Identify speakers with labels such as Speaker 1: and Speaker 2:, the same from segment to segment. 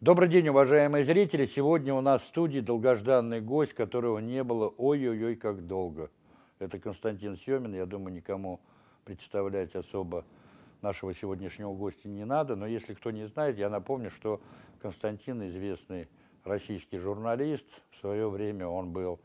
Speaker 1: Добрый день, уважаемые зрители! Сегодня у нас в студии долгожданный гость, которого не было ой-ой-ой как долго. Это Константин Семин. Я думаю, никому представлять особо нашего сегодняшнего гостя не надо. Но если кто не знает, я напомню, что Константин известный российский журналист. В свое время он был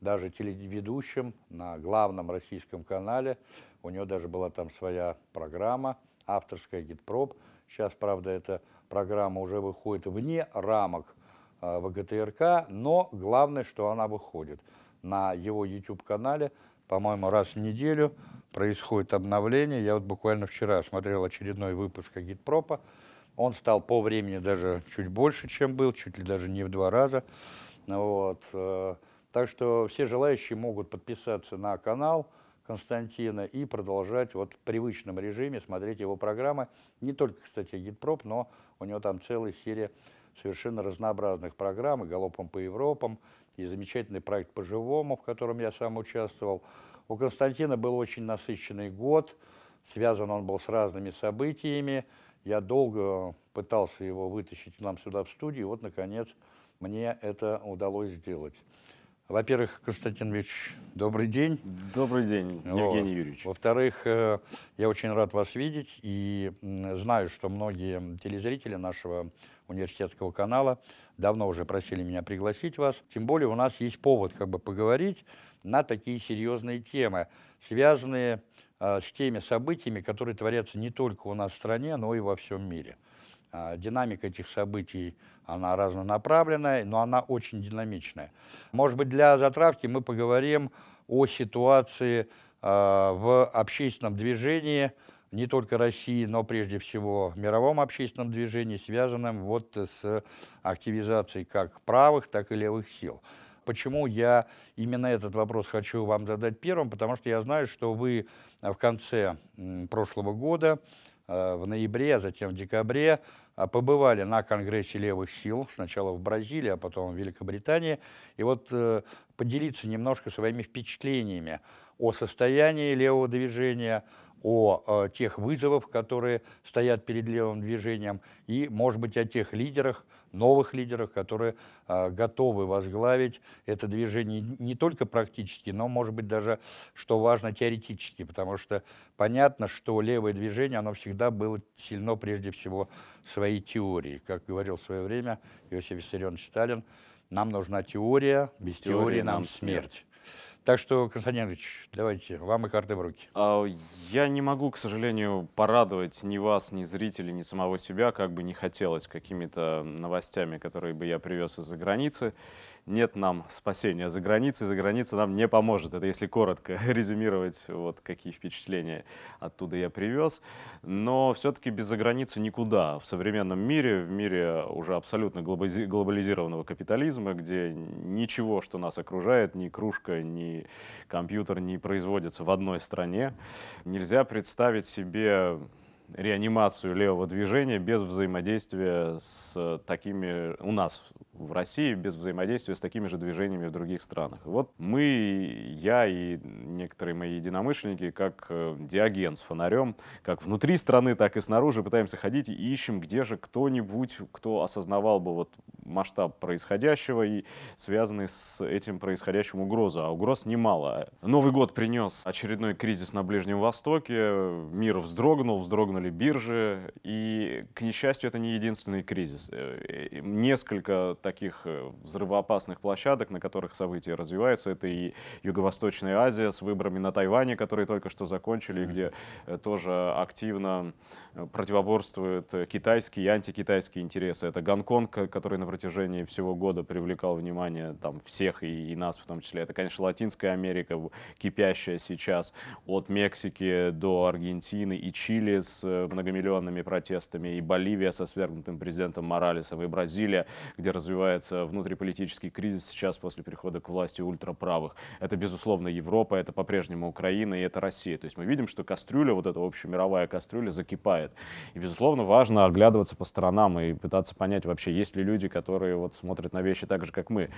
Speaker 1: даже телеведущим на главном российском канале. У него даже была там своя программа, авторская гид-проб. Сейчас, правда, это программа уже выходит вне рамок э, ВГТРК, но главное, что она выходит. На его YouTube-канале, по-моему, раз в неделю происходит обновление. Я вот буквально вчера смотрел очередной выпуск Агитпропа. Он стал по времени даже чуть больше, чем был, чуть ли даже не в два раза. Вот. Э, так что все желающие могут подписаться на канал Константина и продолжать вот в привычном режиме смотреть его программы. Не только, кстати, Гидпроп, но у него там целая серия совершенно разнообразных программ, и «Галопом по Европам», и замечательный проект «По-живому», в котором я сам участвовал. У Константина был очень насыщенный год, связан он был с разными событиями. Я долго пытался его вытащить нам сюда в студию, и вот, наконец, мне это удалось сделать. Во-первых, Константин Ильич, добрый день. Добрый день, Евгений вот. Юрьевич. Во-вторых, э, я очень рад вас видеть и знаю, что многие телезрители нашего университетского канала давно уже просили меня пригласить вас. Тем более у нас есть повод как бы поговорить на такие серьезные темы, связанные э, с теми событиями, которые творятся не только у нас в стране, но и во всем мире. А, динамика этих событий, она разнонаправленная, но она очень динамичная. Может быть, для затравки мы поговорим о ситуации а, в общественном движении не только России, но прежде всего в мировом общественном движении, связанном вот с активизацией как правых, так и левых сил. Почему я именно этот вопрос хочу вам задать первым? Потому что я знаю, что вы а, в конце прошлого года, в ноябре, а затем в декабре а побывали на Конгрессе левых сил, сначала в Бразилии, а потом в Великобритании, и вот э, поделиться немножко своими впечатлениями о состоянии левого движения, о э, тех вызовах, которые стоят перед левым движением, и, может быть, о тех лидерах, новых лидерах, которые э, готовы возглавить это движение не только практически, но, может быть, даже, что важно, теоретически, потому что понятно, что левое движение, оно всегда было сильно, прежде всего, своей свои теории. Как говорил в свое время Иосиф Виссарионович Сталин, нам нужна теория, без теории, теории нам, смерть. смерть. Так что, Константин Ильич, давайте, вам и карты в руки.
Speaker 2: А, я не могу, к сожалению, порадовать ни вас, ни зрителей, ни самого себя, как бы не хотелось, какими-то новостями, которые бы я привез из-за границы нет нам спасения за границей, за границей нам не поможет. Это если коротко резюмировать, вот какие впечатления оттуда я привез. Но все-таки без за границы никуда. В современном мире, в мире уже абсолютно глобализированного капитализма, где ничего, что нас окружает, ни кружка, ни компьютер не производится в одной стране, нельзя представить себе реанимацию левого движения без взаимодействия с такими у нас в России без взаимодействия с такими же движениями в других странах. Вот мы, я и некоторые мои единомышленники, как э, диаген с фонарем, как внутри страны, так и снаружи пытаемся ходить и ищем, где же кто-нибудь, кто осознавал бы вот масштаб происходящего и связанный с этим происходящим угрозы. А угроз немало. Новый год принес очередной кризис на Ближнем Востоке, мир вздрогнул, вздрогнули биржи, и, к несчастью, это не единственный кризис. Э, э, несколько таких э, взрывоопасных площадок, на которых события развиваются. Это и Юго-Восточная Азия с выборами на Тайване, которые только что закончили, где э, тоже активно э, противоборствуют китайские и антикитайские интересы. Это Гонконг, который на протяжении всего года привлекал внимание там, всех и, и нас в том числе. Это, конечно, Латинская Америка, кипящая сейчас от Мексики до Аргентины и Чили с многомиллионными протестами, и Боливия со свергнутым президентом Моралесом, и Бразилия, где развиваются развивается внутриполитический кризис сейчас после перехода к власти ультраправых. Это, безусловно, Европа, это по-прежнему Украина и это Россия. То есть мы видим, что кастрюля, вот эта общемировая кастрюля закипает. И, безусловно, важно оглядываться по сторонам и пытаться понять вообще, есть ли люди, которые вот смотрят на вещи так же, как мы,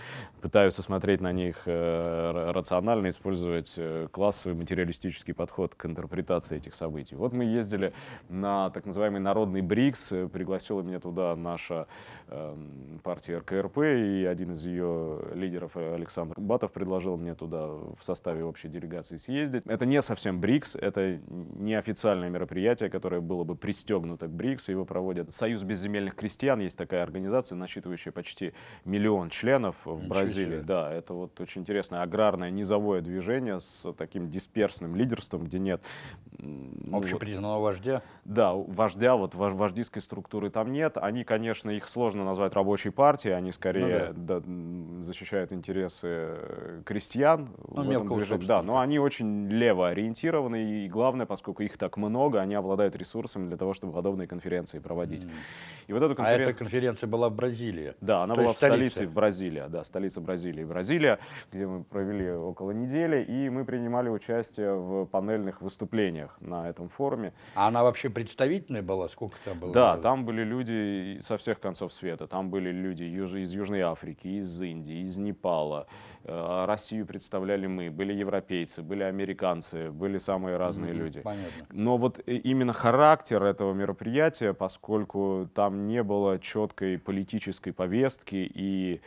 Speaker 2: пытаются смотреть на них э, рационально, использовать э, классовый материалистический подход к интерпретации этих событий. Вот мы ездили на так называемый народный БРИКС, пригласила меня туда наша э, партия КРП, и один из ее лидеров, э, Александр Батов, предложил мне туда в составе общей делегации съездить. Это не совсем БРИКС, это неофициальное мероприятие, которое было бы пристегнуто к БРИКС. Его проводят Союз безземельных крестьян, есть такая организация, насчитывающая почти миллион членов в Ничего Бразилии. Себе. Да, это вот очень интересное аграрное низовое движение с таким дисперсным лидерством, где нет... Общепризнанного ну, вот, вождя? Да, вождя, вот вождиской структуры там нет. Они, конечно, их сложно назвать рабочей партией, они скорее ну, да. защищают интересы э, крестьян. Ну, в Да, но они очень лево и главное, поскольку их так много, они обладают ресурсами для того, чтобы подобные конференции проводить. Mm. И вот эту а конферен... А эта
Speaker 1: конференция была в Бразилии? Да, она То была в столице, в
Speaker 2: Бразилии, да, столица Бразилии, Бразилия, где мы провели около недели, и мы принимали участие в панельных выступлениях на этом форуме.
Speaker 1: А она вообще представительная была? Сколько там было? Да,
Speaker 2: там были люди со всех концов света. Там были люди южные из Южной Африки, из Индии, из Непала. Э, Россию представляли мы, были европейцы, были американцы, были самые разные mm-hmm, люди. Понятно. Но вот э, именно характер этого мероприятия, поскольку там не было четкой политической повестки и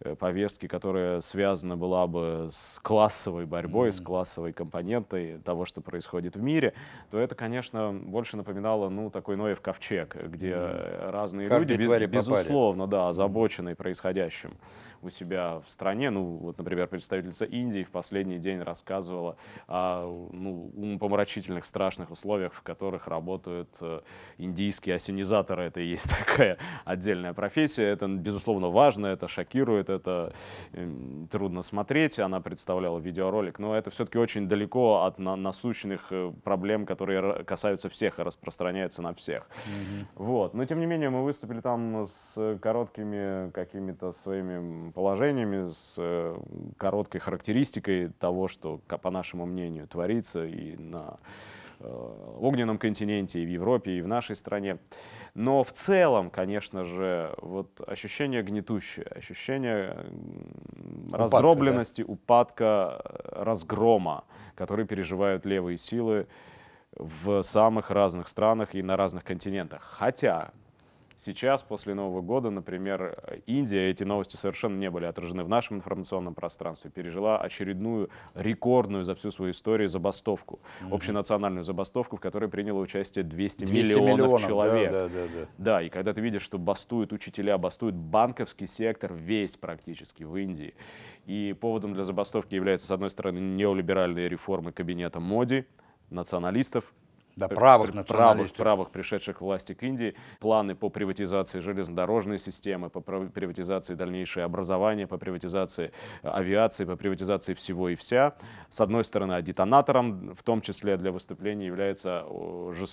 Speaker 2: Э, повестки, которая связана была бы с классовой борьбой, mm-hmm. с классовой компонентой того, что происходит в мире, то это, конечно, больше напоминало, ну, такой Ноев ковчег, где mm-hmm. разные Карпи люди, без, безусловно, попали. да, озабоченные происходящим у себя в стране. Ну, вот, например, представительница Индии в последний день рассказывала о ну, умопомрачительных, страшных условиях, в которых работают э, индийские осенизаторы. Это и есть такая отдельная профессия. Это, безусловно, важно, это шокирует, происходит, это эм, трудно смотреть. Она представляла видеоролик, но это все-таки очень далеко от насущных э, проблем, которые касаются всех и распространяются на всех. Mm-hmm. Вот. Но тем не менее мы выступили там с короткими какими-то своими положениями, с э, короткой характеристикой того, что, по нашему мнению, творится и на Э, огненном континенте, и в Европе, и в нашей стране. Но в целом, конечно же, вот ощущение гнетущее, ощущение упадка, раздробленности, да? упадка, э, разгрома, который переживают левые силы в самых разных странах и на разных континентах. Хотя Сейчас, после Нового года, например, Индия, эти новости совершенно не были отражены в нашем информационном пространстве, пережила очередную рекордную за всю свою историю забастовку, mm-hmm. общенациональную забастовку, в которой приняло участие 200, 200 миллионов, миллионов человек. Да, да, да, да. да, и когда ты видишь, что бастуют учителя, бастует банковский сектор, весь практически в Индии. И поводом для забастовки является, с одной стороны, неолиберальные реформы кабинета Моди, националистов, да, э, правых, правых, правых, пришедших к власти к Индии, планы по приватизации железнодорожной системы, по приватизации дальнейшее образования, по приватизации э, авиации, по приватизации всего и вся. С одной стороны, а детонатором, в том числе для выступления, является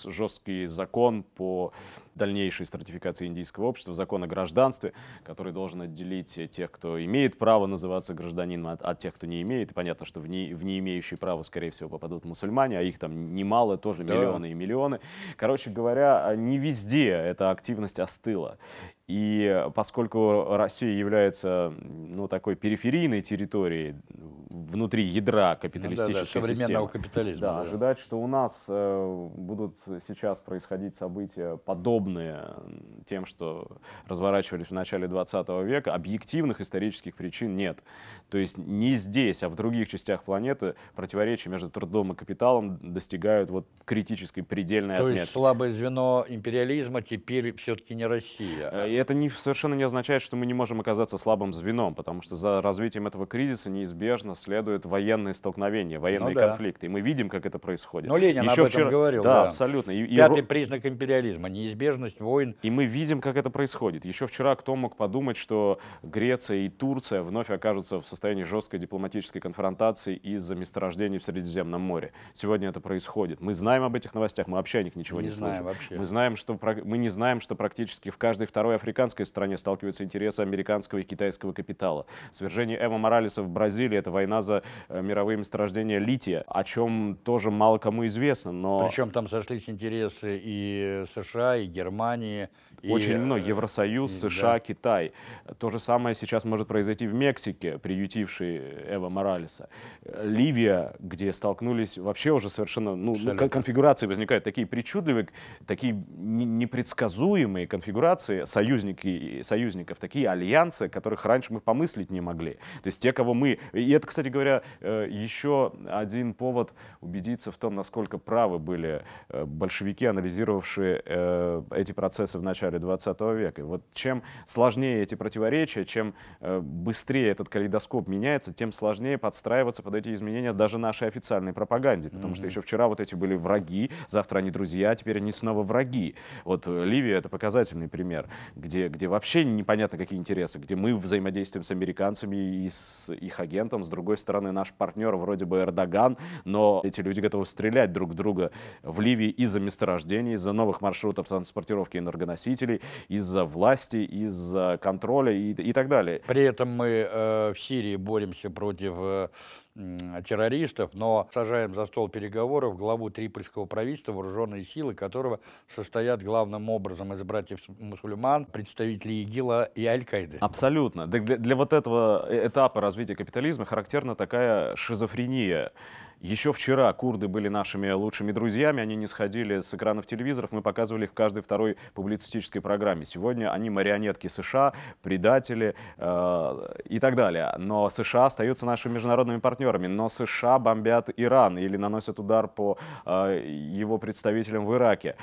Speaker 2: жесткий закон по дальнейшей стратификации индийского общества, закон о гражданстве, который должен отделить тех, кто имеет право называться гражданином, от, от тех, кто не имеет. И понятно, что в не, в не имеющие права, скорее всего, попадут мусульмане, а их там немало, тоже да. миллион миллионы и миллионы. Короче говоря, не везде эта активность остыла. И поскольку Россия является ну, такой периферийной территорией внутри ядра капиталистической ну, да, да, современного системы, капитализма, да, да. ожидать, что у нас э, будут сейчас происходить события подобные тем, что разворачивались в начале 20 века, объективных исторических причин нет. То есть не здесь, а в других частях планеты противоречия между трудом и капиталом достигают вот критической предельной То отметки. То есть слабое звено империализма теперь все-таки не Россия. А э, и это не, совершенно не означает, что мы не можем оказаться слабым звеном, потому что за развитием этого кризиса неизбежно следуют военные столкновения, военные ну, да. конфликты. И мы видим, как это происходит. Ну, Ленин Еще об этом говорил. Да, да. абсолютно. И, Пятый и... признак империализма – неизбежность войн. И мы видим, как это происходит. Еще вчера кто мог подумать, что Греция и Турция вновь окажутся в состоянии жесткой дипломатической конфронтации из-за месторождений в Средиземном море. Сегодня это происходит. Мы знаем об этих новостях, мы вообще о них ничего не, не знаем. Вообще. Мы знаем, что мы не знаем, что практически в каждой второй африканской стране сталкиваются интересы американского и китайского капитала. Свержение Эва Моралеса в Бразилии — это война за э, мировые месторождения лития, о чем тоже мало кому известно, но... Причем там сошлись интересы и США, и Германии, и, Очень много. Э, Евросоюз, США, да. Китай. То же самое сейчас может произойти в Мексике, приютившей э, Эва Моралеса. Э, Ливия, где столкнулись вообще уже совершенно... Ну, Абсолютно. конфигурации возникают такие причудливые, такие непредсказуемые конфигурации союзники, союзников, такие альянсы, которых раньше мы помыслить не могли. То есть те, кого мы... И это, кстати говоря, еще один повод убедиться в том, насколько правы были большевики, анализировавшие эти процессы в начале начале 20 века. вот чем сложнее эти противоречия, чем э, быстрее этот калейдоскоп меняется, тем сложнее подстраиваться под эти изменения даже нашей официальной пропаганде. Потому mm-hmm. что еще вчера вот эти были враги, завтра они друзья, а теперь они снова враги. Вот э, Ливия — это показательный пример, где, где вообще непонятно, какие интересы, где мы взаимодействуем с американцами и с их агентом, с другой стороны наш партнер вроде бы Эрдоган, но эти люди готовы стрелять друг друга в Ливии из-за месторождений, из-за новых маршрутов транспортировки энергоносителей, руководителей, из-за власти, из-за контроля и, и так далее. При этом мы э, в Сирии боремся против э, террористов,
Speaker 1: но сажаем за стол переговоров главу Трипольского правительства, вооруженные силы которого
Speaker 2: состоят главным образом из братьев мусульман, представителей ИГИЛа и Аль-Каиды. Абсолютно. Для, для вот этого э, этапа развития капитализма характерна такая шизофрения. Еще вчера курды были нашими лучшими друзьями, они не сходили с экранов телевизоров, мы показывали их в каждой второй публицистической программе. Сегодня они марионетки США, предатели э, и так далее. Но США остаются нашими международными партнерами, но США бомбят Иран или наносят удар по э, его представителям в Ираке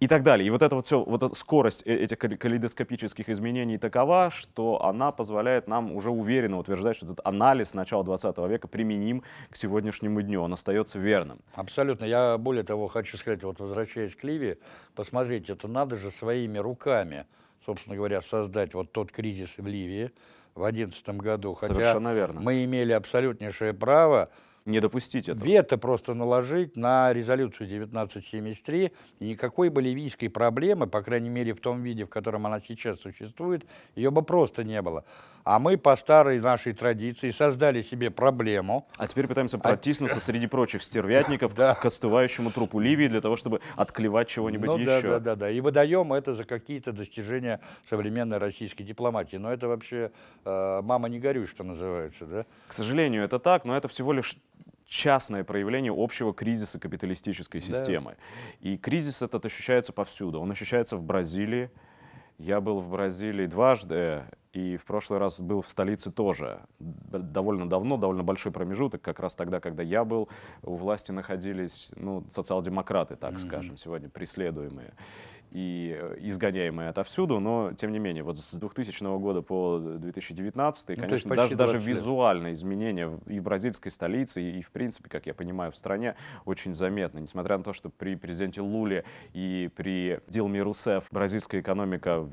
Speaker 2: и так далее. И вот это вот все, вот эта скорость э, этих калейдоскопических изменений такова, что она позволяет нам уже уверенно утверждать, что этот анализ начала 20 века применим к сегодняшнему дню, он остается верным. Абсолютно. Я более того хочу сказать, вот возвращаясь к Ливии,
Speaker 1: посмотрите, это надо же своими руками, собственно говоря, создать вот тот кризис в Ливии в 2011 году. Хотя Совершенно верно. мы имели абсолютнейшее право не допустить этого. Вето просто наложить на резолюцию 1973, и никакой боливийской проблемы, по крайней мере в том виде, в котором она сейчас существует, ее бы просто не было.
Speaker 2: А мы по старой нашей традиции создали себе проблему. А теперь пытаемся протиснуться а... среди прочих стервятников да. к остывающему трупу Ливии для того, чтобы отклевать чего-нибудь ну, еще. Да, да,
Speaker 1: да, да. И выдаем это за какие-то достижения современной российской дипломатии. Но это вообще
Speaker 2: э, мама не горюй, что называется. Да? К сожалению, это так, но это всего лишь частное проявление общего кризиса капиталистической системы. Да. И кризис этот ощущается повсюду. Он ощущается в Бразилии. Я был в Бразилии дважды, и в прошлый раз был в столице тоже. Довольно давно, довольно большой промежуток, как раз тогда, когда я был, у власти находились ну, социал-демократы, так mm-hmm. скажем, сегодня преследуемые и э, изгоняемые отовсюду, но тем не менее, вот с 2000 года по 2019, ну, конечно, даже, даже визуально изменения и в бразильской столице, и, и в принципе, как я понимаю, в стране очень заметны. Несмотря на то, что при президенте Луле и при Дилме Русеф бразильская экономика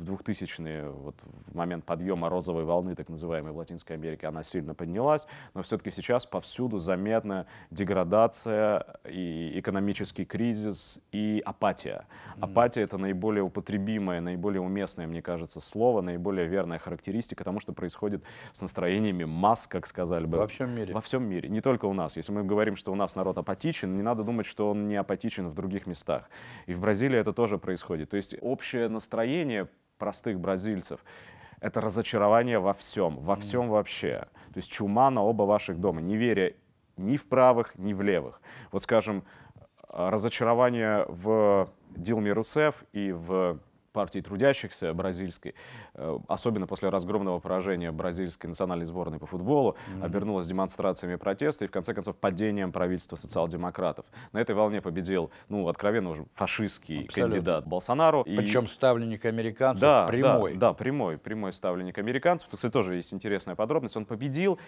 Speaker 2: в 2000-е, вот в момент подъема розовой волны, так называемой в Латинской Америке, она сильно поднялась, но все-таки сейчас повсюду заметна деградация и экономический кризис и апатия. Апатия — это наиболее употребимое, наиболее уместное, мне кажется, слово, наиболее верная характеристика тому, что происходит с настроениями масс, как сказали бы. Во всем мире. Во всем мире, не только у нас. Если мы говорим, что у нас народ апатичен, не надо думать, что он не апатичен в других местах. И в Бразилии это тоже происходит. То есть общее настроение простых бразильцев, это разочарование во всем, во всем вообще. То есть чума на оба ваших дома, не веря ни в правых, ни в левых. Вот, скажем, э, разочарование в Дилме Русеф и в партии трудящихся бразильской, э, особенно после разгромного поражения бразильской национальной сборной по футболу, mm-hmm. обернулась демонстрациями протеста и, в конце концов, падением правительства социал-демократов. На этой волне победил, ну, откровенно уже фашистский Абсолютно. кандидат Болсонару. Причем и... ставленник американцев да, прямой. Да, да, прямой, прямой ставленник американцев. Тут, кстати, тоже есть интересная подробность. Он победил,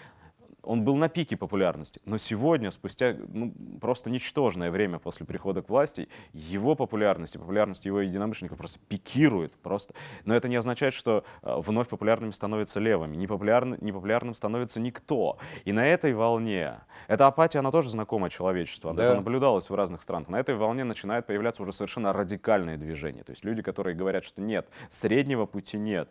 Speaker 2: он был на пике популярности, но сегодня, спустя ну, просто ничтожное время после прихода к власти, его популярность и популярность его единомышленников просто пикирует. Просто. Но это не означает, что э, вновь популярными становятся левыми. Непопулярны, непопулярным становится никто. И на этой волне, эта апатия, она тоже знакома человечеству, она да. это наблюдалась в разных странах, на этой волне начинают появляться уже совершенно радикальные движения. То есть люди, которые говорят, что нет, среднего пути нет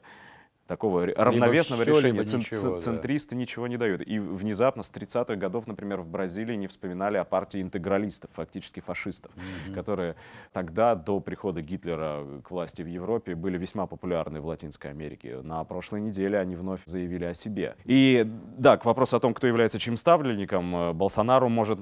Speaker 2: такого равновесного либо решения все, ничего, цен, да. центристы ничего не дают. И внезапно с 30-х годов, например, в Бразилии не вспоминали о партии интегралистов, фактически фашистов, mm-hmm. которые тогда, до прихода Гитлера к власти в Европе, были весьма популярны в Латинской Америке. На прошлой неделе они вновь заявили о себе. И да, к вопросу о том, кто является чем ставленником, э, Болсонару может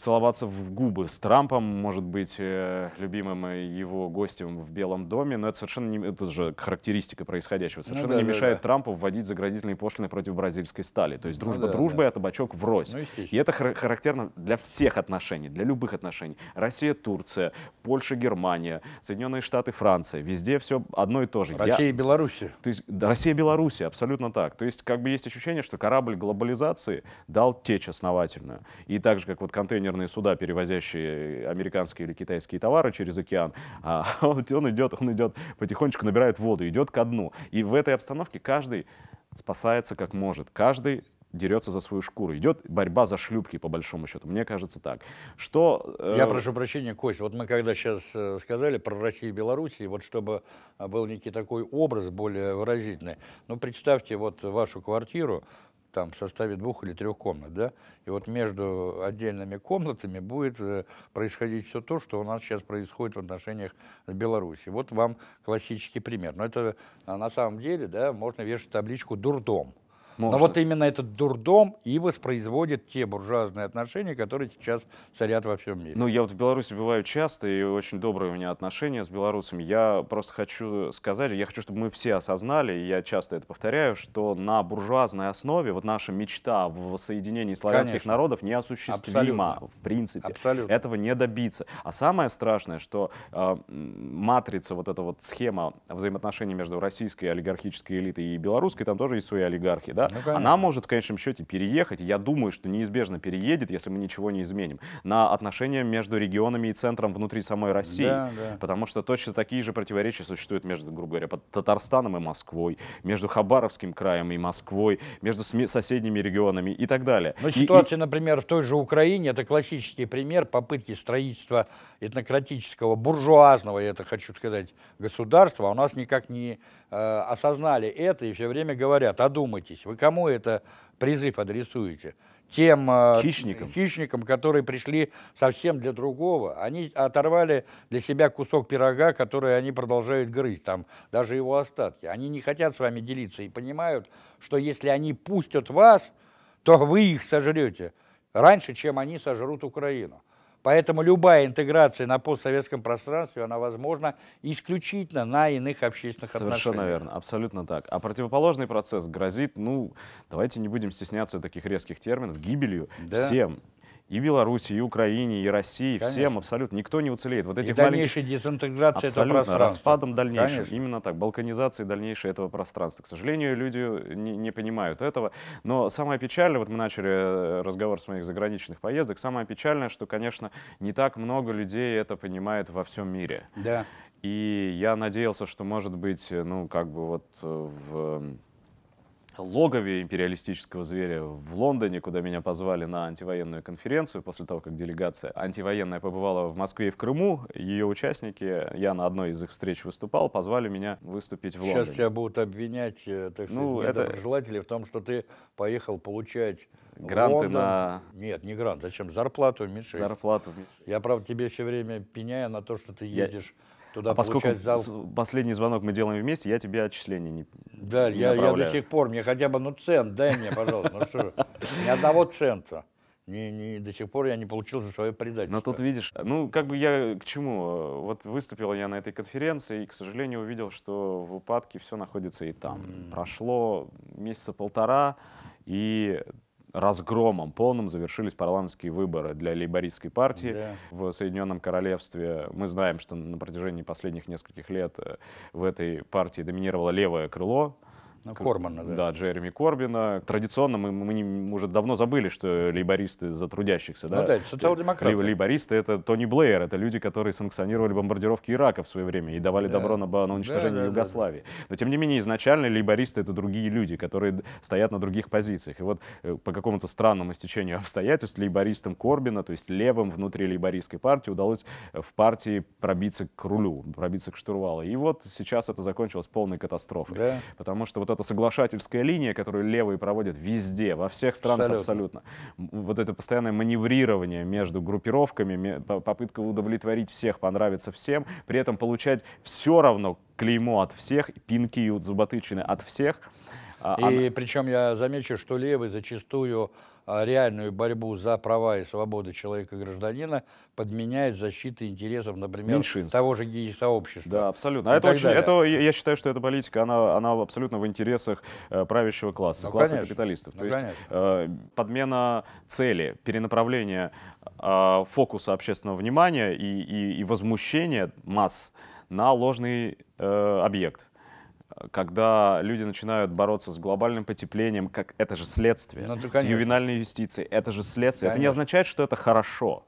Speaker 2: целоваться в губы с Трампом, может быть э, любимым его гостем в Белом доме, но это совершенно не... Это же характеристика происходящего, совершенно совершенно ну, да, не мешает да. Трампу вводить заградительные пошлины против бразильской стали. То есть ну дружба ну, да, дружбой, да. а табачок врозь. Ну, и это характерно для всех отношений, для любых отношений. Россия, Турция, Польша, Германия, Соединенные Штаты, Франция. Везде все одно и то же. Россия и Беларусь. То есть да, Россия и Беларусь, абсолютно так. То есть как бы есть ощущение, что корабль глобализации дал течь основательную. И так же, как вот контейнерные суда, перевозящие американские или китайские товары через океан, а он идет, он идет потихонечку набирает воду, идет ко дну. И в этой этой обстановке каждый спасается как может, каждый дерется за свою шкуру. Идет борьба за шлюпки, по большому счету. Мне кажется так. Что, э... Я прошу
Speaker 1: прощения, Кость, вот мы когда сейчас э, сказали про Россию и Беларусь, и вот чтобы а, был некий такой образ более выразительный, ну, представьте вот вашу квартиру, там в составе двух или трех комнат, да, и вот между отдельными комнатами будет э, происходить все то, что у нас сейчас происходит в отношениях с Беларусью. Вот вам классический пример. Но это а, на самом деле, да, можно вешать табличку «дурдом», можно. Но вот именно этот дурдом и воспроизводит те буржуазные отношения, которые сейчас царят во всем мире.
Speaker 2: Ну, я вот в Беларуси бываю часто, и очень добрые у меня отношения с белорусами. Я просто хочу сказать, я хочу, чтобы мы все осознали, и я часто это повторяю, что на буржуазной основе вот наша мечта в воссоединении славянских Конечно. народов неосуществима, Абсолютно. в принципе. Абсолютно. Этого не добиться. А самое страшное, что э, матрица, вот эта вот схема взаимоотношений между российской олигархической элитой и белорусской, там тоже есть свои олигархи, да, да, ну, конечно. она может в конечном счете переехать. Я думаю, что неизбежно переедет, если мы ничего не изменим, на отношения между регионами и центром внутри самой России. Да, да. Потому что точно такие же противоречия существуют между, грубо говоря, под Татарстаном и Москвой, между Хабаровским краем и Москвой, между соседними регионами и так далее. Но и, ситуация,
Speaker 1: и... например, в той же Украине, это классический пример попытки строительства этнократического, буржуазного, я это хочу сказать, государства, а у нас никак не э, осознали это и все время говорят, одумайтесь, вы кому это призыв адресуете? Тем э, хищникам. хищникам, которые пришли совсем для другого. Они оторвали для себя кусок пирога, который они продолжают грызть, там даже его остатки. Они не хотят с вами делиться и понимают, что если они пустят вас, то вы их сожрете раньше, чем они сожрут Украину. Поэтому любая интеграция на постсоветском пространстве, она возможна
Speaker 2: исключительно на иных общественных Совершенно отношениях. Совершенно верно, абсолютно так. А противоположный процесс грозит, ну, давайте не будем стесняться таких резких терминов, гибелью да. всем и Беларуси, и Украине, и России, Конечно. всем абсолютно. Никто не уцелеет. Вот этих и дальнейшая маленьких... дезинтеграция абсолютно, этого пространства. распадом дальнейшим. Конечно. Именно так, балканизация дальнейшей этого пространства. К сожалению, люди не, не понимают этого. Но самое печальное, вот мы начали э, разговор с моих заграничных поездок, самое печальное, что, конечно, не так много людей это понимает во всем мире. Да. И я надеялся, что, может быть, э, ну, как бы вот э, в логове империалистического зверя в Лондоне, куда меня позвали на антивоенную конференцию после того, как делегация антивоенная побывала в Москве и в Крыму. Ее участники, я на одной из их встреч выступал, позвали меня выступить в Лондоне. Сейчас тебя будут обвинять, э, так сказать,
Speaker 1: недоброжелатели ну, это... в том, что ты поехал получать Гранты Лондон. на... Нет, не грант, зачем? Зарплату в Зарплату Я, правда, тебе все время пеняю на то, что ты едешь я туда а поскольку зал.
Speaker 2: последний звонок мы делаем вместе, я тебе отчисление не Да, не я, я до сих
Speaker 1: пор, мне хотя бы, ну, цент дай мне, пожалуйста, ну что, ни одного цента. Не, не, до сих пор я не получил за свое предательство. Но тут видишь,
Speaker 2: ну как бы я к чему? Вот выступил я на этой конференции и, к сожалению, увидел, что в упадке все находится и там. Mm. Прошло месяца полтора, и разгромом полным завершились парламентские выборы для лейбористской партии да. в Соединенном Королевстве. Мы знаем, что на протяжении последних нескольких лет э, в этой партии доминировало левое крыло, ну, Корбана, да. Да, Джереми Корбина. Традиционно мы, мы не, уже давно забыли, что лейбористы за трудящихся. Ну да, да социал-демократы. Лейбористы — это Тони Блэйр, это люди, которые санкционировали бомбардировки Ирака в свое время и давали да. добро на, на уничтожение да, да, Югославии. Но, тем не менее, изначально лейбористы — это другие люди, которые стоят на других позициях. И вот э, по какому-то странному стечению обстоятельств лейбористам Корбина, то есть левым внутри лейбористской партии, удалось э, в партии пробиться к рулю, пробиться к штурвалу. И вот сейчас это закончилось полной катастрофой. Да. Потому что вот эта соглашательская линия, которую левые проводят везде, во всех странах абсолютно. абсолютно. Вот это постоянное маневрирование между группировками, попытка удовлетворить всех, понравиться всем, при этом получать все равно клеймо от всех, пинки и зуботычины от всех — а, а и она...
Speaker 1: причем я замечу, что левый зачастую а, реальную борьбу за права и свободы человека и гражданина подменяет защитой интересов, например, Меньшинств. того же гей-сообщества.
Speaker 2: Да, абсолютно. А это очень, далее. это, я считаю, что эта политика, она, она абсолютно в интересах э, правящего класса, ну, класса конечно. капиталистов. Ну, То ну, есть э, подмена цели, перенаправление фокуса общественного внимания и, и, и возмущения масс на ложный э, объект. Э, когда люди начинают бороться с глобальным потеплением, как это же следствие, ну, да, с ювенальной юстицией, это же следствие. Конечно. Это не означает, что это хорошо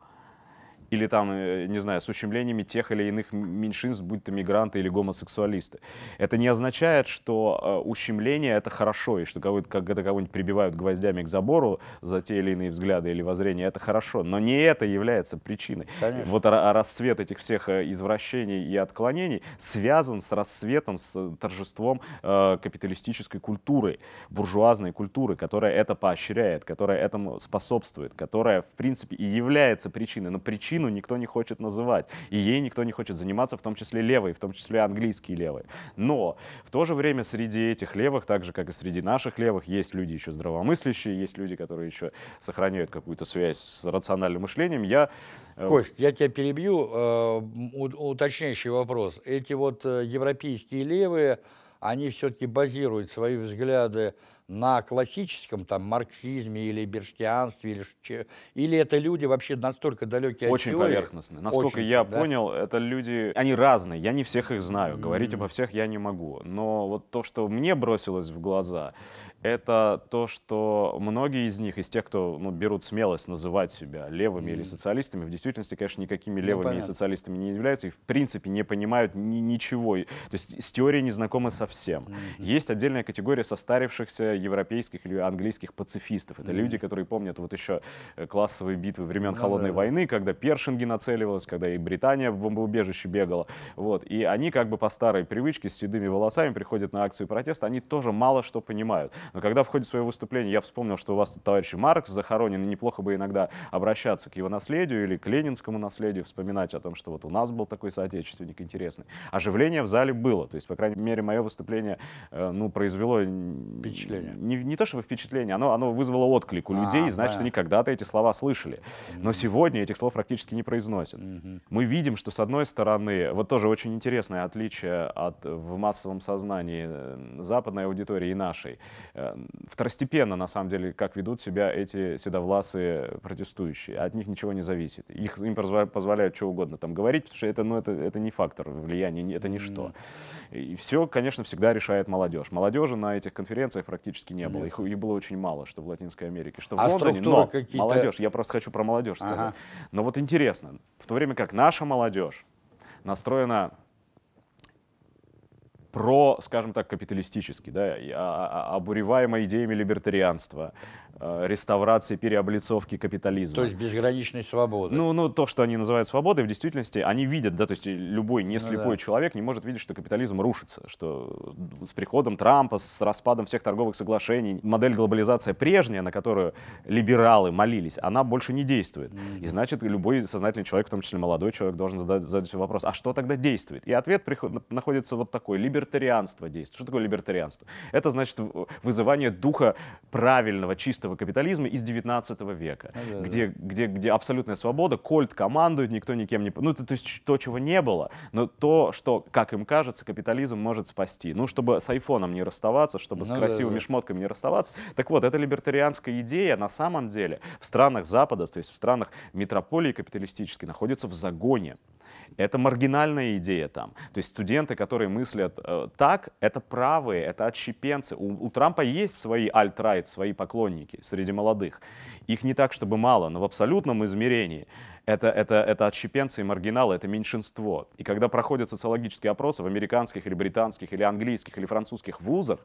Speaker 2: или там, э, не знаю, с ущемлениями тех или иных меньшинств, будь то мигранты или гомосексуалисты. Это не означает, что э, ущемление — это хорошо, и что кого-то, когда кого-нибудь прибивают гвоздями к забору за те или иные взгляды или воззрения, это хорошо. Но не это является причиной. Конечно. Вот расцвет этих всех э, извращений и отклонений связан с расцветом, с торжеством капиталистической культуры, буржуазной культуры, которая это поощряет, которая этому способствует, которая, в принципе, и является причиной. Но причина причину никто не хочет называть, и ей никто не хочет заниматься, в том числе левой, в том числе английские левые. Но в то же время среди этих левых, так же, как и среди наших левых, есть люди еще здравомыслящие, есть люди, которые еще сохраняют какую-то связь с рациональным мышлением. Я... Э, Кость, я тебя перебью, э, уточняющий вопрос.
Speaker 1: Эти вот э, европейские левые, они все-таки базируют свои взгляды на классическом там марксизме или берштианстве, или, че, или это люди вообще настолько далекие Очень от теории? поверхностные. Насколько Очень, я да? понял,
Speaker 2: это люди, они разные, я не всех их знаю, говорить mm. обо всех я не могу. Но вот то, что мне бросилось в глаза, это то, что многие из них, из тех, кто ну, берут смелость называть себя левыми mm-hmm. или социалистами, в действительности, конечно, никакими ну, левыми ну, и социалистами не являются и, в принципе, не понимают ни- ничего. То есть с теорией не знакомы совсем. Mm-hmm. Есть отдельная категория состарившихся европейских или английских пацифистов. Это mm-hmm. люди, которые помнят вот еще э, классовые битвы времен ну, Холодной войны, когда Першинги нацеливалась, когда и Британия в бомбоубежище бегала. Вот. И они как бы по старой привычке с седыми волосами приходят на акцию протеста, они тоже мало что понимают. Но когда в ходе своего выступления я вспомнил, что у вас тут товарищ Маркс захоронен, и неплохо бы иногда обращаться к его наследию или к ленинскому наследию, вспоминать о том, что вот у нас был такой соотечественник интересный. Оживление в зале было. То есть, по крайней мере, мое выступление э, ну, произвело... Впечатление. Не, не то чтобы впечатление, оно, оно вызвало отклик у а, людей, значит, да. они когда-то эти слова слышали. Но сегодня этих слов практически не произносят. Мы видим, что с одной стороны, вот тоже очень интересное отличие от в массовом сознании э, западной аудитории и нашей. Э, Э, второстепенно, на самом деле, как ведут себя эти седовласые протестующие. От них ничего не зависит. Их, им позволяют что угодно там говорить, потому что это, ну, это, это не фактор влияния, это ничто. Mm. И все, конечно, всегда решает молодежь. Молодежи на этих конференциях практически не было. Их, их было очень мало, что в Латинской Америке, что а Лондоне. Но молодежь, я просто хочу про молодежь ага. сказать. Но вот интересно, в то время как наша молодежь настроена про, скажем так, капиталистический, да, обуреваемый идеями либертарианства, Э, реставрации, переоблицовки капитализма. То есть безграничной свободы. Ну, ну, то, что они называют свободой, в действительности они видят, да, то есть любой ну неслепой ну, да. человек не может видеть, что капитализм рушится, что с приходом Трампа, с распадом всех торговых соглашений, модель глобализации прежняя, на которую либералы молились, она больше не действует. Mm-hmm. И значит, любой сознательный человек, в том числе молодой человек, должен задать, задать вопрос, а что тогда действует? И ответ приход, находится вот такой, либертарианство действует. Что такое либертарианство? Это значит вызывание духа правильного, чистого чистого капитализма из 19 века, а, да, где, да. Где, где абсолютная свобода, кольт командует, никто никем не... Ну, то, то есть то, чего не было, но то, что, как им кажется, капитализм может спасти. Ну, чтобы с айфоном не расставаться, чтобы ну, с красивыми да, шмотками не расставаться. Так вот, эта либертарианская идея на самом деле в странах Запада, то есть в странах метрополии капиталистической, находится в загоне. Это маргинальная идея там. То есть студенты, которые мыслят э, так, это правые, это отщепенцы. У, у Трампа есть свои альтрайт, свои поклонники среди молодых. Их не так, чтобы мало, но в абсолютном измерении это, это, это отщепенцы и маргиналы, это меньшинство. И когда проходят социологические опросы в американских или британских, или английских, или французских вузах,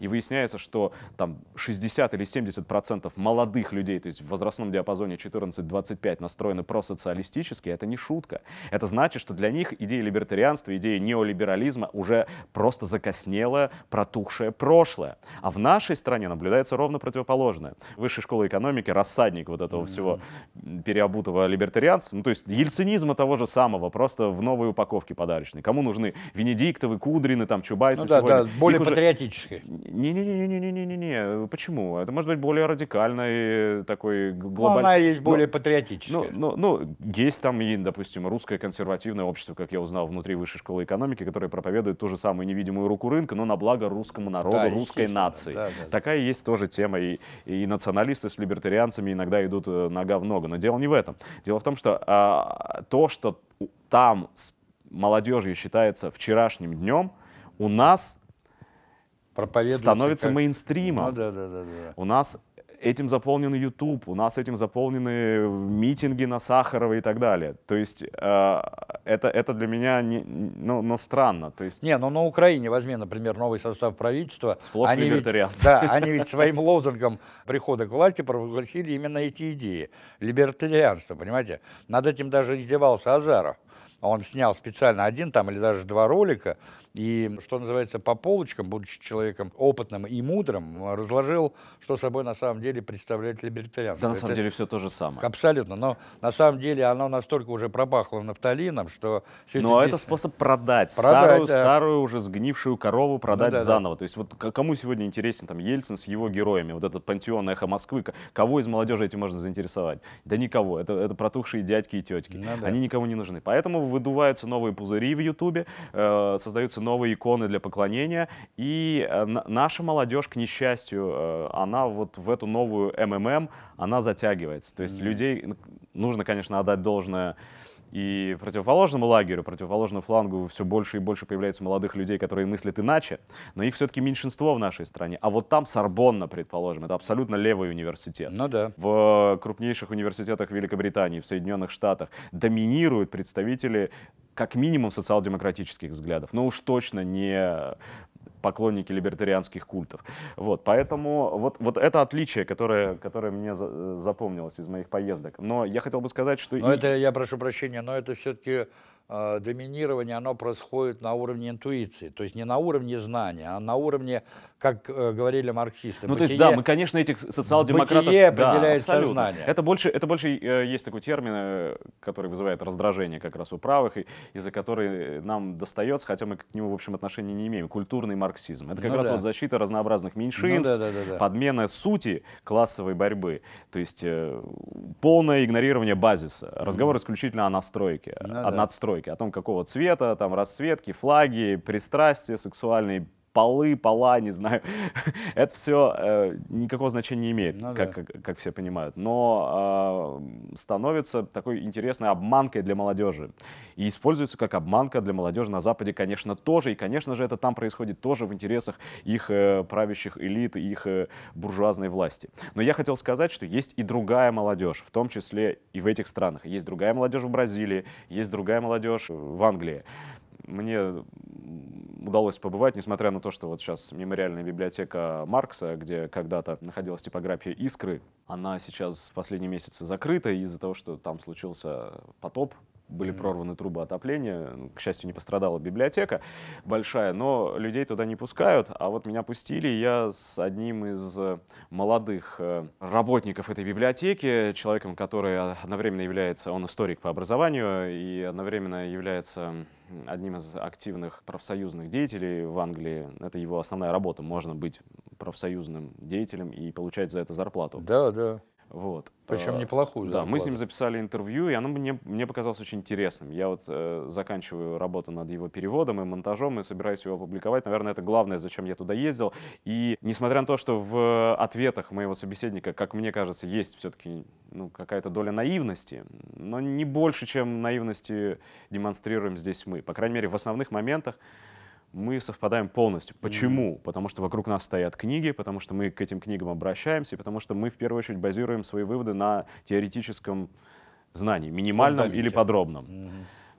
Speaker 2: и выясняется, что там 60 или 70 процентов молодых людей, то есть в возрастном диапазоне 14-25 настроены просоциалистически, это не шутка. Это значит, что для них идея либертарианства, идея неолиберализма уже просто закоснелое, протухшее прошлое. А в нашей стране наблюдается ровно противоположное. Высшая школа экономики, рассадник вот этого mm -hmm. всего переобутого либертарианства, вегетарианцем, ну, то есть ельцинизма того же самого, просто в новой упаковке подарочной. Кому нужны Венедиктовы, Кудрины, там, Чубайсы ну, да, сегодня? да, более патриотические? патриотической. Не-не-не-не-не-не-не, почему? Это может быть более радикальной э, такой глобальной... Ну, она есть более патриотическая. Ну, ну, ну, есть там и, допустим, русское консервативное общество, как я узнал, внутри высшей школы экономики, которое проповедует ту же самую невидимую руку рынка, но на благо русскому народу, да, русской нации. Да, да, Такая есть тоже тема. И, и националисты с либертарианцами иногда идут э, нога в ногу. Но дело не в этом. Дело в том, том, что а, то, что там с молодежью считается вчерашним днем, у нас становится как... мейнстримом. Ну, да,
Speaker 1: да, да, да.
Speaker 2: У нас этим заполнен YouTube, у нас этим заполнены митинги на Сахарова и так далее. То есть э, это, это для меня не, ну, но странно. То есть...
Speaker 1: Не, ну на Украине возьми, например, новый состав правительства. Сплошь они либертарианцы. Ведь, да, они ведь своим лозунгом прихода к власти провозгласили именно эти идеи. Либертарианство, понимаете? Над этим даже издевался Азаров. Он снял специально один там или даже два ролика, и, что называется, по полочкам, будучи человеком опытным и мудрым, разложил, что собой на самом деле представляет либертарианство. Да, на самом Это деле все то же самое. Абсолютно. Но на самом деле оно настолько уже пропахло нафталином, что... Все Но это, способ продать. продать старую, да. старую,
Speaker 2: уже сгнившую корову продать ну, да, заново. Да. То есть вот кому сегодня интересен там Ельцин с его героями, вот этот пантеон эхо Москвы, кого из молодежи этим можно заинтересовать? Да никого. Это, это протухшие дядьки и тетки. Ну, да. Они никому не нужны. Поэтому выдуваются новые пузыри в Ютубе, э, создаются новые иконы для поклонения. И э, наша молодежь, к несчастью, э, она вот в эту новую МММ, она затягивается. То есть mm. людей нужно, конечно, отдать должное и противоположному лагерю, противоположному флангу все больше и больше появляется молодых людей, которые мыслят иначе, но их все-таки меньшинство в нашей стране. А вот там Сорбонна, предположим, это абсолютно левый университет. Ну да. В крупнейших университетах Великобритании, в Соединенных Штатах доминируют представители как минимум социал-демократических взглядов, но уж точно не поклонники либертарианских культов. Вот, поэтому вот, вот это отличие, которое, которое мне за, э, запомнилось из моих поездок. Но я хотел бы сказать, что... Но и... это,
Speaker 1: я прошу прощения, но это все-таки а, доминирование, оно происходит на уровне интуиции, то есть не на уровне знания, а на уровне, как э, говорили марксисты. Ну, бытие, то есть, да, мы,
Speaker 2: конечно, этих социал-демократов... Бытие определяет да, сознание. Это больше, это больше э, есть такой термин, э, который вызывает раздражение как раз у правых, из-за которой нам достается, хотя мы к нему, в общем, отношения не имеем, культурный марксизм. Это как ну, раз да. вот защита разнообразных ну меньшинств, ну, да, да, да, да. подмена сути классовой борьбы, то есть полное игнорирование базиса, разговор исключительно о настройке, ну, от да. надстройки настройки, о том, какого цвета, там, расцветки, флаги, пристрастия сексуальные, полы, пола, не знаю. Это все э, никакого значения не имеет, ну, как, да. как, как все понимают. Но э, становится такой интересной обманкой для молодежи. И используется как обманка для молодежи на Западе, конечно, тоже. И, конечно же, это там происходит тоже в интересах их э, правящих элит, их э, буржуазной власти. Но я хотел сказать, что есть и другая молодежь, в том числе и в этих странах. Есть другая молодежь в Бразилии, есть другая молодежь в Англии мне удалось побывать, несмотря на то, что вот сейчас мемориальная библиотека Маркса, где когда-то находилась типография «Искры», она сейчас в последние месяцы закрыта из-за того, что там случился потоп, были прорваны трубы отопления. Ну, к счастью, не пострадала библиотека большая, но людей туда не пускают. А вот меня пустили, я с одним из э, молодых э, работников этой библиотеки, человеком, который одновременно является, он историк по образованию и одновременно является одним из активных профсоюзных деятелей в Англии. Это его основная работа. Можно быть профсоюзным деятелем и получать за это зарплату. Да, да. Вот. Причем э, неплохую. Да, мы с ним записали интервью, и оно мне, мне показалось очень интересным. Я вот э, заканчиваю работу над его переводом и монтажом, и собираюсь его опубликовать. Наверное, это главное, зачем я туда ездил. И несмотря на то, что в ответах моего собеседника, как мне кажется, есть все-таки ну, какая-то доля наивности, но не больше, чем наивности демонстрируем здесь мы. По крайней мере, в основных моментах мы совпадаем полностью. Почему? Mm. Потому что вокруг нас стоят книги, потому что мы к этим книгам обращаемся, и потому что мы в первую очередь базируем свои выводы на теоретическом знании, минимальном Фундамент. или подробном. Mm.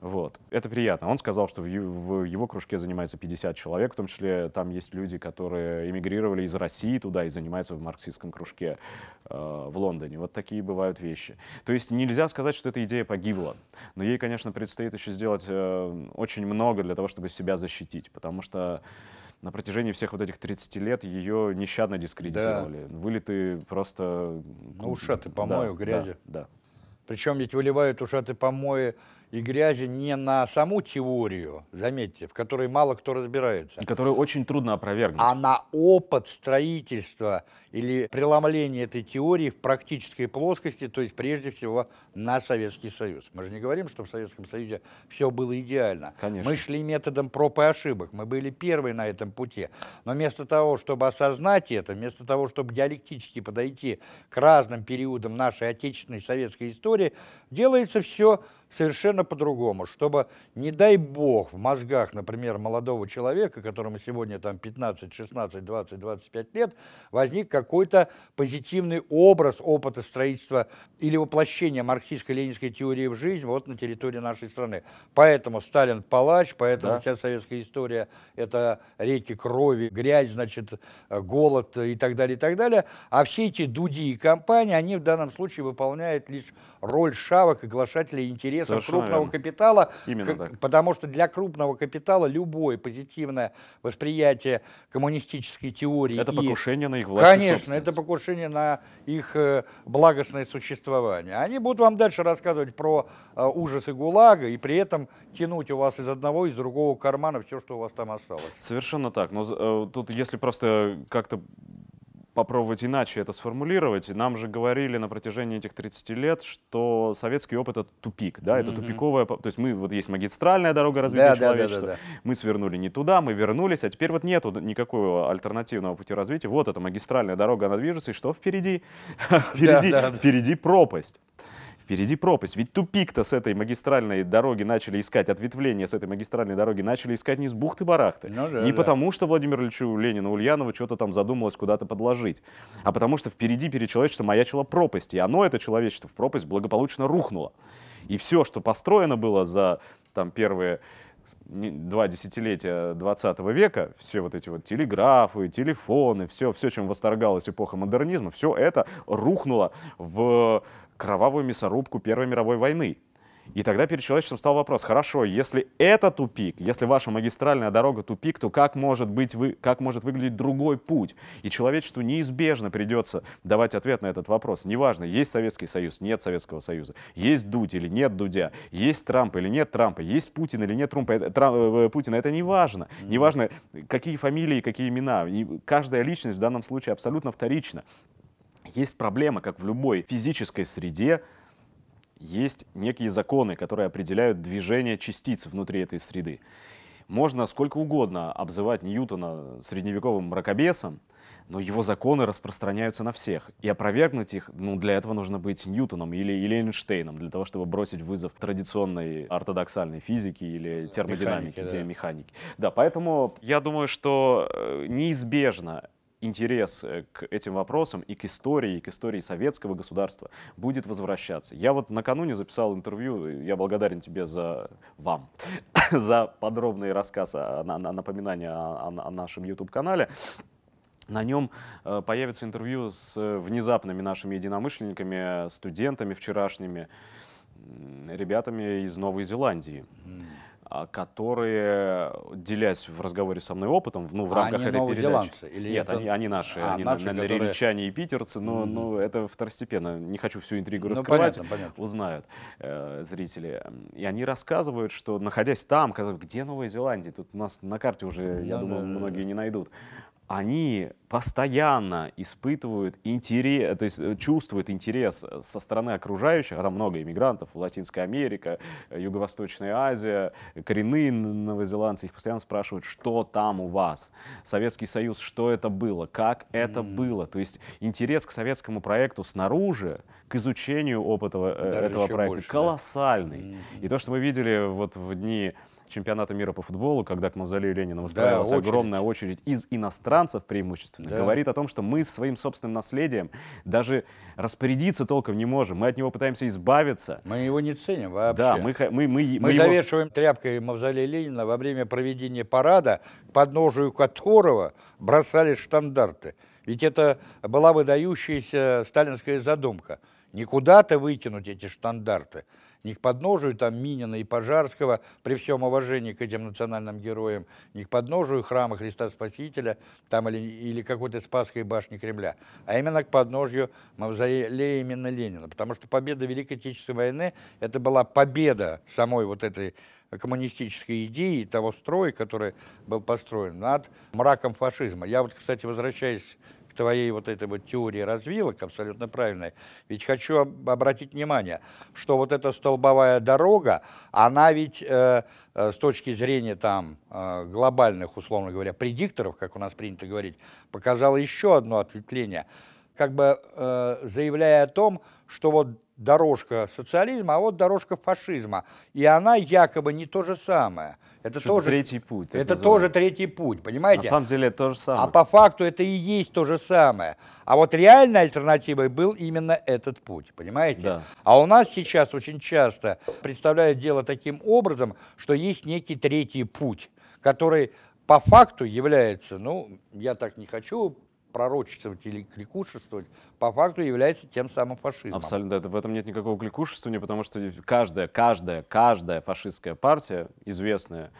Speaker 2: Вот. Это приятно. Он сказал, что в его кружке занимается 50 человек, в том числе там есть люди, которые эмигрировали из России туда и занимаются в марксистском кружке э, в Лондоне. Вот такие бывают вещи. То есть нельзя сказать, что эта идея погибла. Но ей, конечно, предстоит еще сделать э, очень много для того, чтобы себя защитить, потому что на протяжении всех вот этих 30 лет ее нещадно дискредитировали. Да. Вылеты просто... ушаты помою да, грязи. Да, да. Причем
Speaker 1: ведь выливают ушаты помои и грязи не на саму теорию, заметьте, в которой мало кто разбирается. И которую очень трудно опровергнуть. А на опыт строительства или преломления этой теории в практической плоскости, то есть прежде всего на Советский Союз. Мы же не говорим, что в Советском Союзе все было идеально. Конечно. Мы шли методом проб и ошибок, мы были первые на этом пути. Но вместо того, чтобы осознать это, вместо того, чтобы диалектически подойти к разным периодам нашей отечественной советской истории, делается все совершенно по-другому, чтобы, не дай бог, в мозгах, например, молодого человека, которому сегодня там 15, 16, 20, 25 лет, возник какой-то позитивный образ опыта строительства или воплощения марксистско-ленинской теории в жизнь вот на территории нашей страны. Поэтому Сталин палач, поэтому да. вся советская история – это реки крови, грязь, значит, э, голод и так далее, и так далее. А все эти дуди и компании, они в данном случае выполняют лишь роль шавок и глашателей интересов интересам Совершенно крупного верно. капитала. Именно так. Потому что для крупного капитала любое позитивное восприятие коммунистической теории... Это и, покушение на их власть Конечно, это покушение на их э, благостное существование. Они будут вам дальше рассказывать про э, ужасы ГУЛАГа и при этом тянуть у вас из одного, и из другого кармана все, что у вас там осталось.
Speaker 2: Совершенно так. Но э, тут если просто как-то попробовать иначе это сформулировать. Нам же говорили на протяжении этих 30 лет, что советский опыт — это тупик, да, это mm-hmm. тупиковая... То есть мы, вот есть магистральная дорога развития да, человечества, да, да, да, да. мы свернули не туда, мы вернулись, а теперь вот нету никакого альтернативного пути развития. Вот эта магистральная дорога, она движется, и что впереди? впереди, впереди пропасть. Впереди пропасть. Ведь тупик-то с этой магистральной дороги начали искать, ответвление с этой магистральной дороги начали искать не с бухты-барахты. Ну, да, не да. потому, что Владимиру Ильичу Ленина Ульянова что-то там задумалось куда-то подложить, а потому что впереди перед человечеством маячила пропасть. И оно, это человечество, в пропасть благополучно рухнуло. И все, что построено было за там, первые два десятилетия 20 века, все вот эти вот телеграфы, телефоны, все, все, чем восторгалась эпоха модернизма, все это рухнуло в кровавую мясорубку Первой мировой войны. И тогда перед человечеством стал вопрос, хорошо, если это тупик, если ваша магистральная дорога тупик, то как может, быть вы, как может выглядеть другой путь? И человечеству неизбежно придется давать ответ на этот вопрос. Неважно, есть Советский Союз, нет Советского Союза, есть Дудь или нет Дудя, есть Трамп или нет Трампа, есть Путин или нет Трумпа, это, Трам, э, э, Путина. Это не важно. Не важно, какие фамилии, какие имена. И каждая личность в данном случае абсолютно вторична. Есть проблемы, как в любой физической среде, есть некие законы, которые определяют движение частиц внутри этой среды. Можно сколько угодно обзывать Ньютона средневековым мракобесом, но его законы распространяются на всех. И опровергнуть их, ну, для этого нужно быть Ньютоном или, или Эйнштейном, для того, чтобы бросить вызов традиционной ортодоксальной физике или термодинамике, механики, да. механики. Да, поэтому я думаю, что э, неизбежно интерес э, к этим вопросам и к истории, и к истории советского государства будет возвращаться. Я вот накануне записал интервью, э, я благодарен тебе за вам, за подробный рассказ, о, а, на, на, напоминание о, о, о нашем YouTube-канале. На нем э, появится интервью с внезапными нашими единомышленниками, студентами вчерашними, ребятами из Новой Зеландии. Mm. А, которые, э, делясь в разговоре со мной опытом, ну, в а рамках они этой передачи. Или Нет, это... они, они наши, а, они наши, наверное, которые... рельчане и питерцы, но mm-hmm. ну, это второстепенно. Не хочу всю интригу ну, раскрывать, понятно, понятно. узнают э, зрители. И они рассказывают, что находясь там, где Новая Зеландия, тут у нас на карте уже, я ну да, думаю, да, многие да. не найдут они постоянно испытывают интерес, то есть э, чувствуют интерес э, со стороны окружающих, а там много иммигрантов, Латинская Америка, э, Юго-Восточная Азия, коренные новозеландцы, их постоянно спрашивают, что там у вас, Советский Союз, что это было, как это mm. было, то есть интерес к советскому проекту снаружи, к изучению опыта Даже этого проекта больше, колоссальный. Да? Mm. И то, что мы видели вот в дни чемпионата мира по футболу, когда к мавзолею Ленина выстраивалась да, очередь. огромная очередь из иностранцев преимущественно, да. говорит о том, что мы своим собственным наследием даже распорядиться толком не можем. Мы от него пытаемся избавиться. Мы его не ценим вообще. Да, мы, мы, мы, мы, мы его...
Speaker 1: тряпкой мавзолей Ленина во время проведения парада, подножию которого бросали штандарты. Ведь это была выдающаяся сталинская задумка. Никуда-то выкинуть эти штандарты, ни к подножию там Минина и Пожарского, при всем уважении к этим национальным героям, ни к подножию храма Христа Спасителя там или, или какой-то Спасской башни Кремля, а именно к подножью мавзолея именно Ленина. Потому что победа Великой Отечественной войны – это была победа самой вот этой коммунистической идеи того строя, который был построен над мраком фашизма. Я вот, кстати, возвращаясь твоей вот этой вот теории развилок, абсолютно правильной, ведь хочу обратить внимание, что вот эта столбовая дорога, она ведь э, э, с точки зрения там э, глобальных, условно говоря, предикторов, как у нас принято говорить, показала еще одно ответвление, как бы э, заявляя о том, что вот дорожка социализма, а вот дорожка фашизма, и она якобы не то же самое – это Что тоже третий путь. Это, это тоже третий путь, понимаете? На самом
Speaker 2: деле это то же самое. А
Speaker 1: по факту это и есть то же самое. А вот реальной альтернативой был именно этот путь, понимаете? Да. А у нас сейчас очень часто представляют дело таким образом, что есть некий третий путь, который по факту является, ну, я так не хочу пророчествовать или
Speaker 2: кликушествовать, по факту является тем самым фашизмом. Абсолютно, это, в этом нет никакого кликушествования, потому что каждая, каждая, каждая фашистская партия, известная,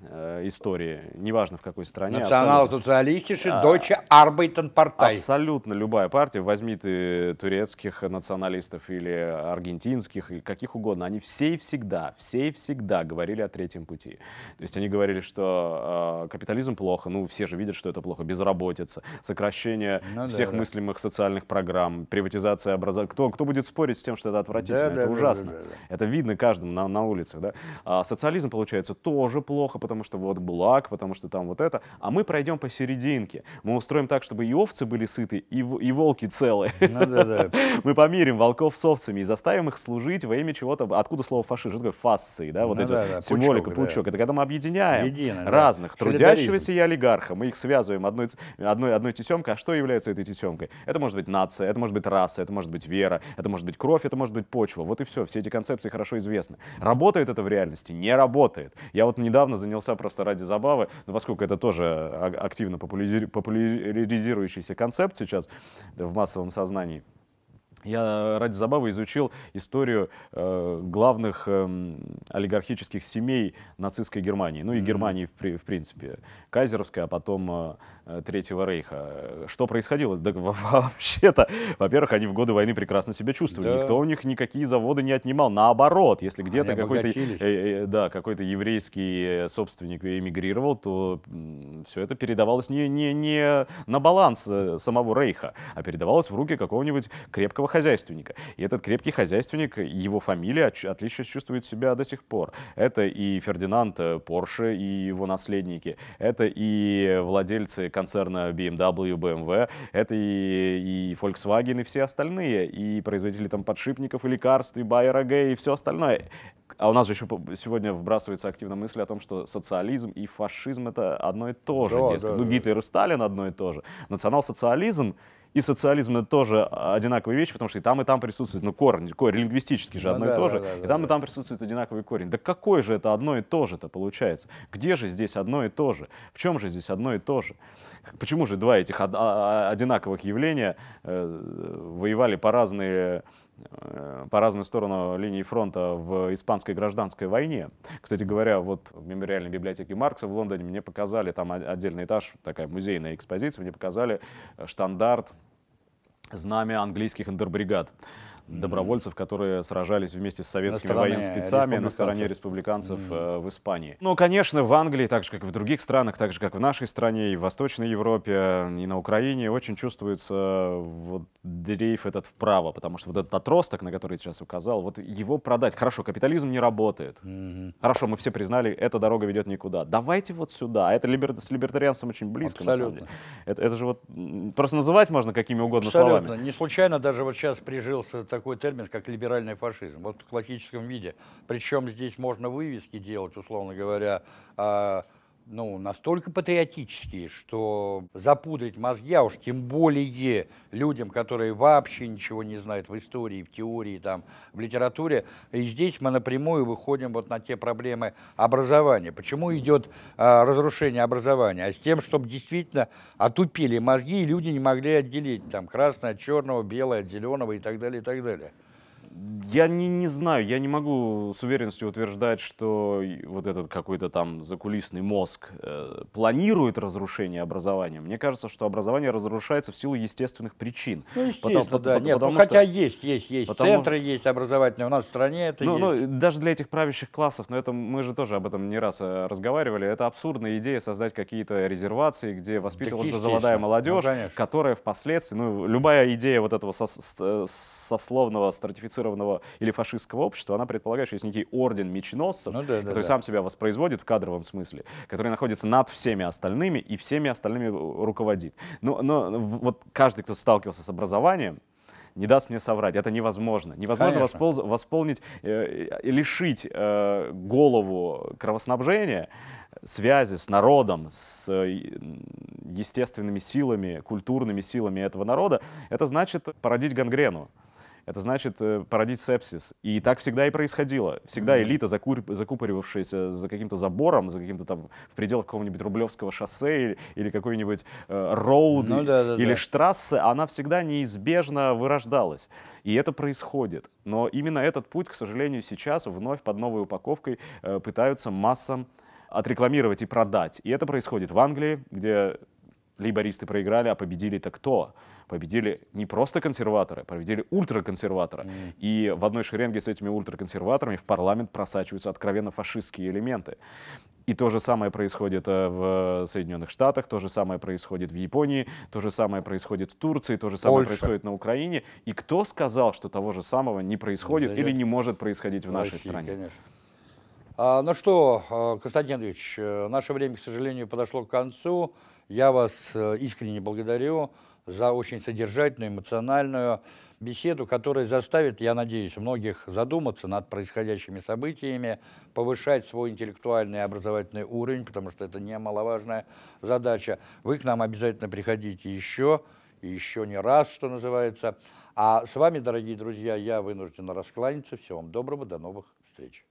Speaker 2: Э, истории, неважно в какой стране. Национал-социалистиши, Deutsche Arbeitenpartei. Абсолютно любая партия, возьми ты турецких националистов или аргентинских, или каких угодно, они все и всегда, все и всегда говорили о третьем пути. То есть они говорили, что э, капитализм плохо, ну все же видят, что это плохо, безработица, сокращение ну, всех да, мыслимых социальных программ, приватизация образования. Кто, кто будет спорить с тем, что это отвратительно, да, это да, ужасно. Да, да, да. Это видно каждому на, на улицах. Да? А социализм, получается, тоже плохо, потому что вот благ, потому что там вот это. А мы пройдем посерединке. Мы устроим так, чтобы и овцы были сыты, и, и волки целы. Ну, да, да. Мы помирим волков с овцами и заставим их служить во имя чего-то. Откуда слово фашизм? Что такое фасции, да? Вот ну, эти да, да, символика, пучок. Да. Это когда мы объединяем Едино, разных, да. трудящегося и олигарха. Мы их связываем одной, одной, одной тесемкой. А что является этой тесемкой? Это может быть нация, это может быть раса, это может быть вера, это может быть кровь, это может быть почва. Вот и все. Все эти концепции хорошо известны. Работает это в реальности? Не работает. Я вот недавно занялся занялся просто ради забавы, но поскольку это тоже э, активно популяризирующийся концепт сейчас в массовом сознании, я ради забавы изучил историю э, главных э, олигархических семей нацистской Германии, ну и Германии в, в принципе, Кайзеровской, а потом э, Третьего Рейха. Что происходило? Да вообще-то, во-первых, они в годы войны прекрасно себя чувствовали, да. никто у них никакие заводы не отнимал, наоборот, если где-то какой-то э, э, да, какой-то еврейский э, собственник эмигрировал, то э, все это передавалось не, не, не на баланс э, самого Рейха, а передавалось в руки какого-нибудь крепкого хозяйства хозяйственника. И этот крепкий хозяйственник, его фамилия отлично чувствует себя до сих пор. Это и Фердинанд э, Порше и его наследники, это и владельцы концерна BMW, BMW, это и, и Volkswagen и все остальные, и производители там подшипников и лекарств, и Bayer AG, и все остальное. А у нас же еще сегодня вбрасывается активно мысль о том, что социализм и фашизм — это одно и то же. Да, да, ну, да. Гитлер и Сталин — одно и то же. Национал-социализм — и социализм это тоже а, одинаковые вещи, потому что и там, и там присутствует, ну, корень, корень лингвистический же ну одно ну, и да, то же, да, да, и там, да. и там присутствует одинаковый корень. Да какой же это одно и то же-то получается? Где же здесь одно и то же? В чем же здесь одно и то же? Почему же два этих а, а, одинаковых явления э, воевали по разные Э, по разную сторону линии фронта в испанской гражданской войне. Кстати говоря, вот в мемориальной библиотеке Маркса в Лондоне мне показали, там отдельный этаж, такая музейная экспозиция, мне показали э, штандарт знамя английских интербригад добровольцев, которые сражались вместе с советскими военспецами на стороне республиканцев mm. в Испании. Но, ну, конечно, в Англии, так же, как и в других странах, так же, как в нашей стране, и в Восточной Европе, и на Украине, очень чувствуется вот дрейф этот вправо, потому что вот этот отросток, на который ты сейчас указал, вот его продать. Хорошо, капитализм не работает. Mm-hmm. Хорошо, мы все признали, эта дорога ведет никуда. Давайте вот сюда. А это либер... с либертарианством очень близко, Абсолютно. на самом деле. Это, это же вот просто называть можно какими угодно Абсолютно. словами.
Speaker 1: Не случайно даже вот сейчас прижился такой термин, как либеральный фашизм, вот в классическом виде. Причем здесь можно вывески делать, условно говоря, а, ну, настолько патриотические, что запудрить мозги, а уж тем более людям, которые вообще ничего не знают в истории, в теории, там, в литературе. И здесь мы напрямую выходим вот на те проблемы образования. Почему идет а, разрушение образования? А с тем, чтобы действительно отупили мозги, и люди не могли отделить там красное от черного, белое от зеленого и так далее, и так далее
Speaker 2: я не, не знаю, я не могу с уверенностью утверждать, что вот этот какой-то там закулисный мозг э, планирует разрушение образования. Мне кажется, что образование разрушается в силу естественных причин. Ну, естественно, потому, да. По, Нет, ну, потому, ну, хотя что, есть, есть, есть. Потому... Центры
Speaker 1: есть образовательные, у нас в стране это ну, ну
Speaker 2: есть. Ну, даже для этих правящих классов, но это мы же тоже об этом не раз э, разговаривали, это абсурдная идея создать какие-то резервации, где воспитывалась молодая ну, молодежь, ну, которая впоследствии, ну, любая идея вот этого сос э, сословного стратифицирования фальсифицированного или фашистского общества, она предполагает, что есть некий орден меченосцев, ну, да, да, который да. сам себя воспроизводит в кадровом смысле, который находится над всеми остальными и всеми остальными э, руководит. Но, но вот каждый, кто сталкивался с образованием, не даст мне соврать. Это невозможно. Невозможно воспол- восполнить, э, лишить э, голову кровоснабжения, связи с народом, с э, естественными силами, культурными силами этого народа. Это значит породить гангрену это значит э, породить сепсис. И так всегда и происходило. Всегда элита, закупоривавшаяся за каким-то забором, за каким-то там в пределах какого-нибудь Рублевского шоссе или, или какой-нибудь э, роуд ну, да, да, или да. штрассы, она всегда неизбежно вырождалась. И это происходит. Но именно этот путь, к сожалению, сейчас вновь под новой упаковкой э, пытаются массам отрекламировать и продать. И это происходит в Англии, где лейбористы проиграли, а победили-то кто? Победили не просто консерваторы, победили ультраконсерваторы. Mm. И в одной шеренге с этими ультраконсерваторами в парламент просачиваются откровенно фашистские элементы. И то же самое происходит э, в Соединенных Штатах, то же самое происходит в Японии, то же самое происходит в Турции, то же самое Польша. происходит на Украине. И кто сказал, что того же самого не происходит Зайдет. или не может происходить в, нашей России, стране? Конечно.
Speaker 1: А, ну что, э, Константин Ильич, э, наше время, к сожалению, подошло к концу. Я вас э, искренне благодарю за очень содержательную, эмоциональную беседу, которая заставит, я надеюсь, многих задуматься над происходящими событиями, повышать свой интеллектуальный и образовательный уровень, потому что это немаловажная задача. Вы к нам обязательно приходите еще, и еще не раз, что называется. А с вами, дорогие друзья, я вынужден раскланяться. Всего вам доброго, до
Speaker 2: новых встреч.